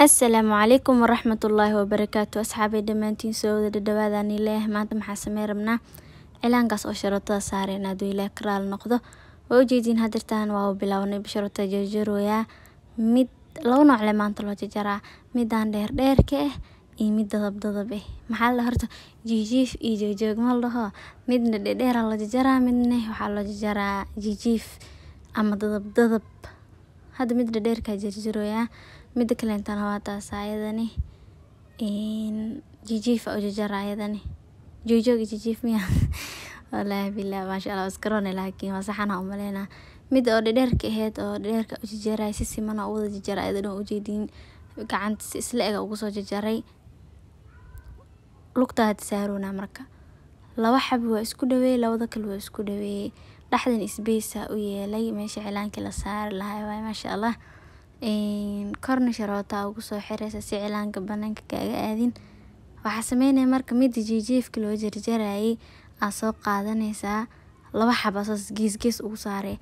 asalaamu calaykum waraxmatullaahi wabarakaatu asxaabay dhammaantiin soo wada dhadhawaadaan ilaah maanta maxaa samey rabnaa cilaankaas oo sharatada saare inaaduu ilaah ka noqdo waa ujeediin hadirtaan waa u bilaawnay bisharota jarjarooyaa mid laba nooclee maanta loo jarjaraa midaan dheerdheer ka ah eh, iyo mid dadab dadab ah eh. maxaa la horta jiijiif iyo joogjoog ma dhaho midna dhedheera loo jarjaraa midna waxaa loo jarjaraa jiijiif ama dadab dadab hadda mid dhedheerkaa jarjarooyaa mida kaleetana waa taas ayadane jijiif aa ujarjara ayadane joojooga jijiif miya walahi bilah maasha allah isgaroone laakiin waa saxan aan umaleyna mida oo dhadheerka aheyd oo dhadheerka ujarjaray si siman uwada jarjara ayada dhan gacanta si isla eg ugusoo jajaray jarjaray lugta had saarona marka laba xab waa isku dhaweeyey labada kale waa isku dhaweeyey dhaxdan isbeysaa u yeelay meesha cilaanki la saari lahay waay maasha allah korna sharooto ugu soo xireysa si cilaanka banaanka kaaga aadin waxaa sameyne marka mida jiijiifka loo jarjarayay aa soo qaadanaysaa laba xaba saas gees ugu saare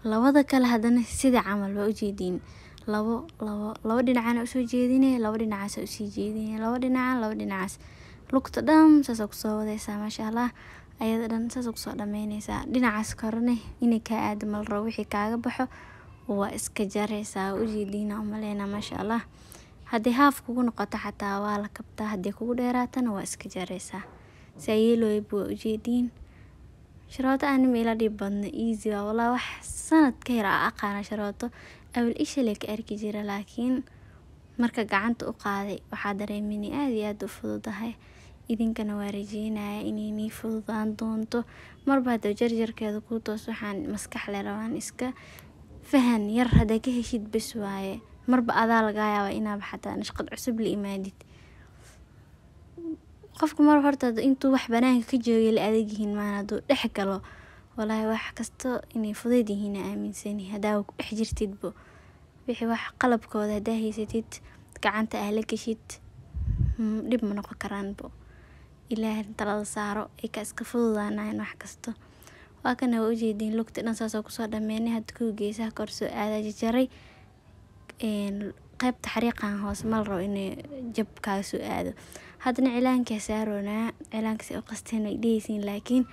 labada kale hadana sida camal waa ujeedin labo labo laba dhinacana usoo jeedine laba dhinacaas usii jeedine laba dhinaca laba dhinacaas lugta dhan saasa kusoo wadeysaa maasha allah ayada dhan saasa kusoo dhameyneysaa dhinacaas korane inay kaa aado malrabo wixii kaaga baxo waa iska jareysa ujeediin umaleyna umaleyna allah hadii haaf kugu noqoto xataa waa la kabtaa hadii kugu dheeraatana waa iska jareysa saa yeeloyaba waa ujeedin sharooto ani ma dhib badno easy waye walahi wax sanad kahor aan aqaano sharooto awal ishaleey ka arki jira laakiin marka gacanta u qaaday waxaa dareemeyne aad iyo u ufududahay idinkana waa rajeynaya inay fududaan doonto marba hada jarjarkeeda kuu toos waxaan maskax leh rabaa iska fahan yar hadaa ka heshid bes waaye marba adaa lagaa yaaba inaaba xataa nashqad cusub la imaadid qofka mar horta intuu wax banaanka ka joogay la adag yihiin maan haduu dhex galo walaahi wax kasta inay fudeyd yihiina aaminsani hadaa ku dhex jirtidbo wixii wax qalabkooda hadaa haysatid gacanta ahla gashid mm, dhib ma noqon karaanbo ilaahay talada saaro ay ka iska fududaanayan wax kasta waa kana waa ujeediin lugta dhan saas kusoo dhameynay hada kuwa geesaha kor soo aadaa jajaray qaybta xariiqan hoose ma la rabo inay jab kaaga aado haddana cilaankaa saaroonaa cilaankaas u qasteen ay dhehaysiin laakiin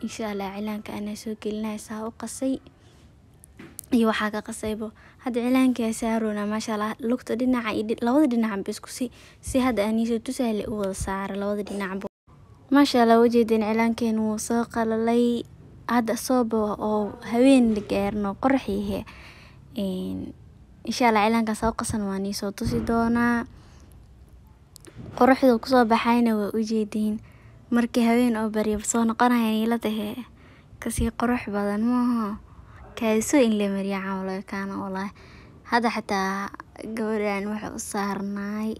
insha allah cilaanka anaa soo gelinaya saa u qasay iyo waxaa ka qasaybo hadda cilaankaa saaroonaa maashaalla lugta dhinaca labada dhinacba isku si hadda aniisoo tusaale u wada saara labada dhinacba maasha allah ujeedeen cilaankeenu wuu soo qalalay hadda sobowo oo haween la gaarno qorax yehe insha allah cilankas aa uqasan waan iso tusi doonaa Quruxda kusoo baxayna waa ujeediin markii haween oo barya soo noqonayan ay ila kasii qurux badan mooho kaadiso in la mariyo camal kaana walahi. Hada xataa gawadhan waxaa saarnaay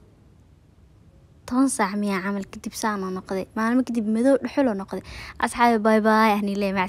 toban saac miyaa camal kadib saan noqday maalmo kadib madow duxul oo noqde asxaabi bye bye aan